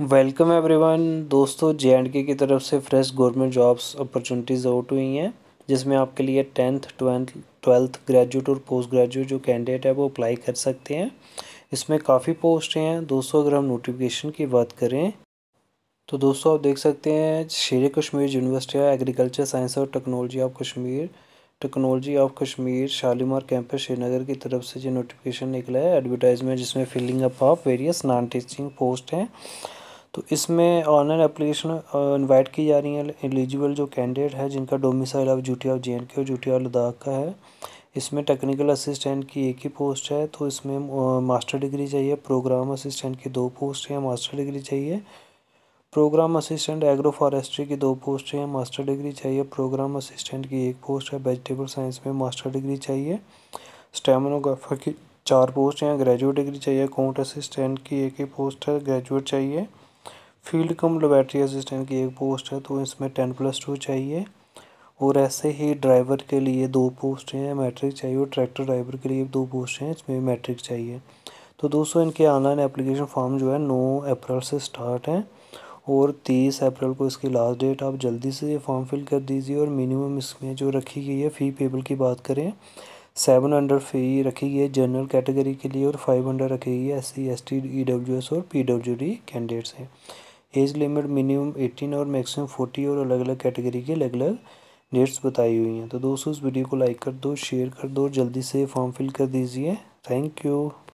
welcome everyone दोस्तों जे and के की तरफ से fresh government jobs opportunities out हुई हैं जिसमें आपके लिए टेंथ ट्वेल्थ ट्वेल्थ ग्रेजुएट और पोस्ट ग्रेजुएट जो कैंडिडेट है वो अप्लाई कर सकते हैं इसमें काफ़ी पोस्ट हैं दोस्तों अगर हम नोटिफिकेशन की बात करें तो दोस्तों आप देख सकते हैं Sher Kashmir university of agriculture science और technology of Kashmir technology of Kashmir Shalimar campus Srinagar की तरफ से जो नोटिफिकेशन निकला है एडवर्टाइजमेंट जिसमें filling up of various non teaching post हैं तो इसमें ऑनलाइन एप्लीकेशन इनवाइट की जा रही है एलिजिबल जो कैंडिडेट है जिनका domicile of T of J and K और जूटी ऑफ लद्दाख का है इसमें टेक्निकल असिस्टेंट की एक ही पोस्ट है तो इसमें मास्टर डिग्री चाहिए प्रोग्राम असिस्टेंट की दो पोस्ट हैं मास्टर डिग्री चाहिए प्रोग्राम असिस्टेंट एग्रो फॉरेस्ट्री की दो पोस्ट हैं मास्टर डिग्री चाहिए प्रोग्राम असिस्टेंट की एक पोस्ट है वेजिटेबल साइंस में मास्टर डिग्री चाहिए स्टेमनोग्राफर की चार पोस्ट हैं ग्रेजुएट डिग्री चाहिए अकाउंट असिस्टेंट की एक ही पोस्ट है ग्रेजुएट चाहिए फील्ड कम लेबोरेटरी असिस्टेंट की एक पोस्ट है तो इसमें टेन प्लस टू चाहिए और ऐसे ही ड्राइवर के लिए दो पोस्ट हैं मैट्रिक चाहिए और ट्रैक्टर ड्राइवर के लिए दो पोस्ट हैं इसमें मैट्रिक चाहिए तो दोस्तों इनके ऑनलाइन एप्लीकेशन फॉर्म जो है नौ अप्रैल से स्टार्ट हैं और तीस अप्रैल को इसकी लास्ट डेट आप जल्दी से ये फॉर्म फिल कर दीजिए और मिनिमम इसमें जो रखी गई है फ़ी पेबल की बात करें सेवन हंड्रेड फ़ी रखी गई है जनरल कैटेगरी के लिए और फाइव हंड्रेड रखी गई है S C S T E W S और पी डब्ल्यू डी कैंडिडेट्स हैं एज लिमिट मिनिमम एटीन और मैक्सिमम फोर्टी और अलग अलग कैटेगरी के अलग अलग डेट्स बताई हुई हैं तो दोस्तों इस वीडियो को लाइक कर दो शेयर कर दो जल्दी से फॉर्म फिल कर दीजिए थैंक यू